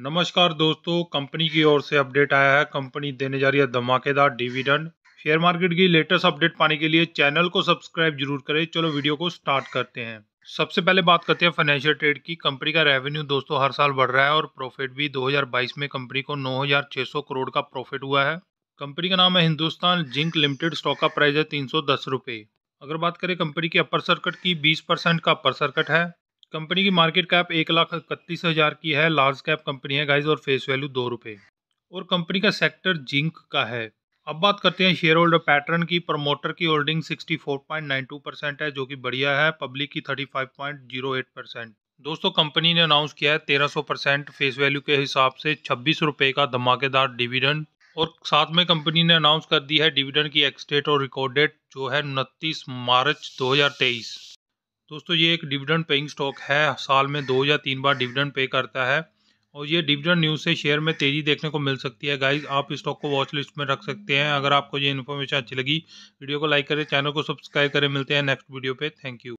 नमस्कार दोस्तों कंपनी की ओर से अपडेट आया है कंपनी देने जा रही है धमाकेदार डिविडेंड शेयर मार्केट की लेटेस्ट अपडेट पाने के लिए चैनल को सब्सक्राइब जरूर करें चलो वीडियो को स्टार्ट करते हैं सबसे पहले बात करते हैं फाइनेंशियल ट्रेड की कंपनी का रेवेन्यू दोस्तों हर साल बढ़ रहा है और प्रॉफिट भी 2022 में कंपनी को 9,600 करोड़ का प्रॉफिट हुआ है कंपनी का नाम है हिंदुस्तान जिंक लिमिटेड स्टॉक का प्राइस है तीन सौ अगर बात करें कंपनी की अपर सर्कट की बीस परसेंट का अपर सर्कट है कंपनी की मार्केट कैप एक लाख इकतीस हज़ार की है लार्ज कैप कंपनी है गाइज और फेस वैल्यू दो रुपये और कंपनी का सेक्टर जिंक का है अब बात करते हैं शेयर होल्डर पैटर्न की प्रमोटर की होल्डिंग 64.92 परसेंट है जो कि बढ़िया है पब्लिक की 35.08 परसेंट दोस्तों कंपनी ने अनाउंस किया है 1300 परसेंट फेस वैल्यू के हिसाब से छब्बीस रुपये का धमाकेदार डिविडेंड और साथ में कंपनी ने अनाउंस कर दी है डिविडेंड की एक्सडेट और रिकॉर्ड डेट जो है उनतीस मार्च दो दोस्तों ये एक डिविडेंड पेइंग स्टॉक है साल में दो या तीन बार डिविडेंड पे करता है और ये डिविडेंड न्यूज़ से शेयर में तेज़ी देखने को मिल सकती है गाइज आप इस स्टॉक को वॉच लिस्ट में रख सकते हैं अगर आपको ये इन्फॉर्मेशन अच्छी लगी वीडियो को लाइक करें चैनल को सब्सक्राइब करें मिलते हैं नेक्स्ट वीडियो पे थैंक यू